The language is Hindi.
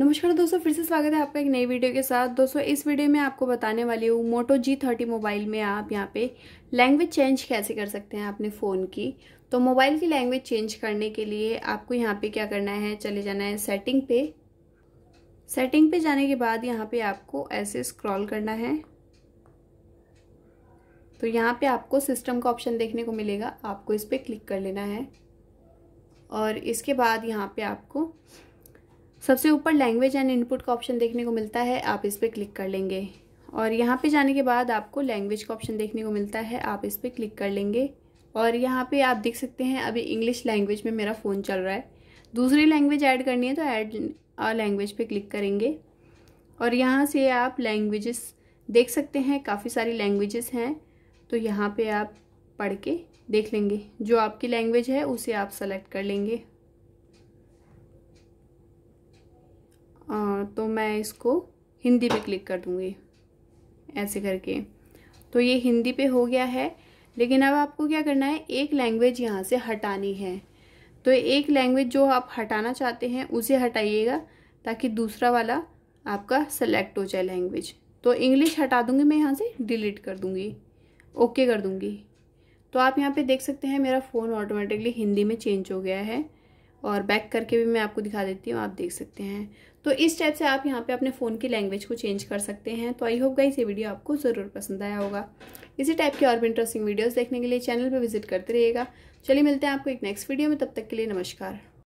नमस्कार दोस्तों फिर से स्वागत है आपका एक नई वीडियो के साथ दोस्तों इस वीडियो में आपको बताने वाली हूँ मोटो जी थर्टी मोबाइल में आप यहाँ पे लैंग्वेज चेंज कैसे कर सकते हैं अपने फ़ोन की तो मोबाइल की लैंग्वेज चेंज करने के लिए आपको यहाँ पे क्या करना है चले जाना है सेटिंग पे सेटिंग पे जाने के बाद यहाँ पर आपको ऐसे स्क्रॉल करना है तो यहाँ पर आपको सिस्टम का ऑप्शन देखने को मिलेगा आपको इस पर क्लिक कर लेना है और इसके बाद यहाँ पर आपको सबसे ऊपर लैंग्वेज एंड इनपुट का ऑप्शन देखने को मिलता है आप इस पर क्लिक कर लेंगे और यहाँ पे जाने के बाद आपको लैंग्वेज का ऑप्शन देखने को मिलता है आप इस पर क्लिक कर लेंगे और यहाँ पे आप देख सकते हैं अभी इंग्लिश लैंग्वेज में मेरा फ़ोन चल रहा है दूसरी लैंग्वेज ऐड करनी है तो ऐड लैंग्वेज पे क्लिक करेंगे और यहाँ से आप लैंग्वेजेस देख सकते हैं काफ़ी सारी लैंग्वेजेस हैं तो यहाँ पे आप पढ़ के देख लेंगे जो आपकी लैंग्वेज है उसे आप सेलेक्ट कर लेंगे तो मैं इसको हिंदी पे क्लिक कर दूँगी ऐसे करके तो ये हिंदी पे हो गया है लेकिन अब आपको क्या करना है एक लैंग्वेज यहाँ से हटानी है तो एक लैंग्वेज जो आप हटाना चाहते हैं उसे हटाइएगा ताकि दूसरा वाला आपका सेलेक्ट हो जाए लैंग्वेज तो इंग्लिश हटा दूँगी मैं यहाँ से डिलीट कर दूँगी ओके कर दूँगी तो आप यहाँ पे देख सकते हैं मेरा फ़ोन ऑटोमेटिकली हिंदी में चेंज हो गया है और बैक करके भी मैं आपको दिखा देती हूँ आप देख सकते हैं तो इस टाइप से आप यहाँ पे अपने फ़ोन की लैंग्वेज को चेंज कर सकते हैं तो आई होप गाइस ये वीडियो आपको ज़रूर पसंद आया होगा इसी टाइप के और भी इंटरेस्टिंग वीडियोज़ देखने के लिए चैनल पर विजिट करते रहिएगा चलिए मिलते हैं आपको एक नेक्स्ट वीडियो में तब तक के लिए नमस्कार